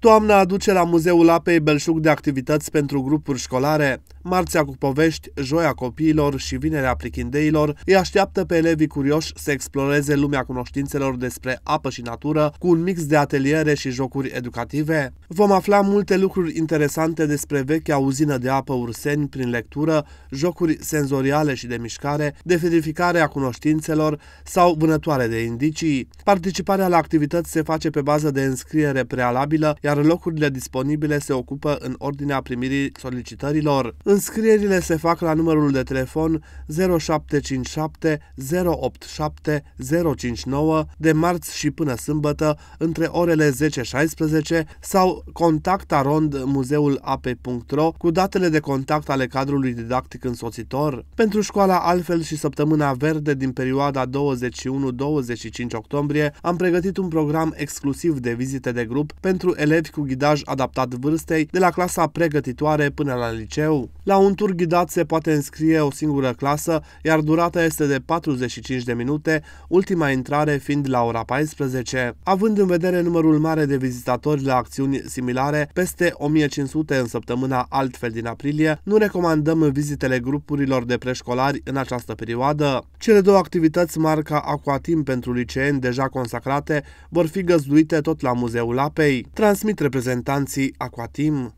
Toamna aduce la Muzeul Apei belșug de activități pentru grupuri școlare. Marțea cu povești, joia copiilor și vinerea plichindeilor îi așteaptă pe elevii curioși să exploreze lumea cunoștințelor despre apă și natură cu un mix de ateliere și jocuri educative. Vom afla multe lucruri interesante despre vechea uzină de apă Urseni prin lectură, jocuri senzoriale și de mișcare, de verificare cunoștințelor sau vânătoare de indicii. Participarea la activități se face pe bază de înscriere prealabilă, iar locurile disponibile se ocupă în ordinea primirii solicitărilor. Înscrierile se fac la numărul de telefon 0757 087 059 de marți și până sâmbătă între orele 10-16 sau contactarondmuzeulape.ro cu datele de contact ale cadrului didactic însoțitor. Pentru școala altfel și săptămâna verde din perioada 21-25 octombrie am pregătit un program exclusiv de vizite de grup pentru elevi elevi cu ghidaj adaptat vârstei, de la clasa pregătitoare până la liceu. La un tur ghidat se poate înscrie o singură clasă, iar durata este de 45 de minute, ultima intrare fiind la ora 14. Având în vedere numărul mare de vizitatori la acțiuni similare, peste 1500 în săptămâna altfel din aprilie, nu recomandăm vizitele grupurilor de preșcolari în această perioadă. Cele două activități marca Aquatim pentru liceeni deja consacrate vor fi găzduite tot la Muzeul Apei. Transmit transmit reprezentanții Aquatim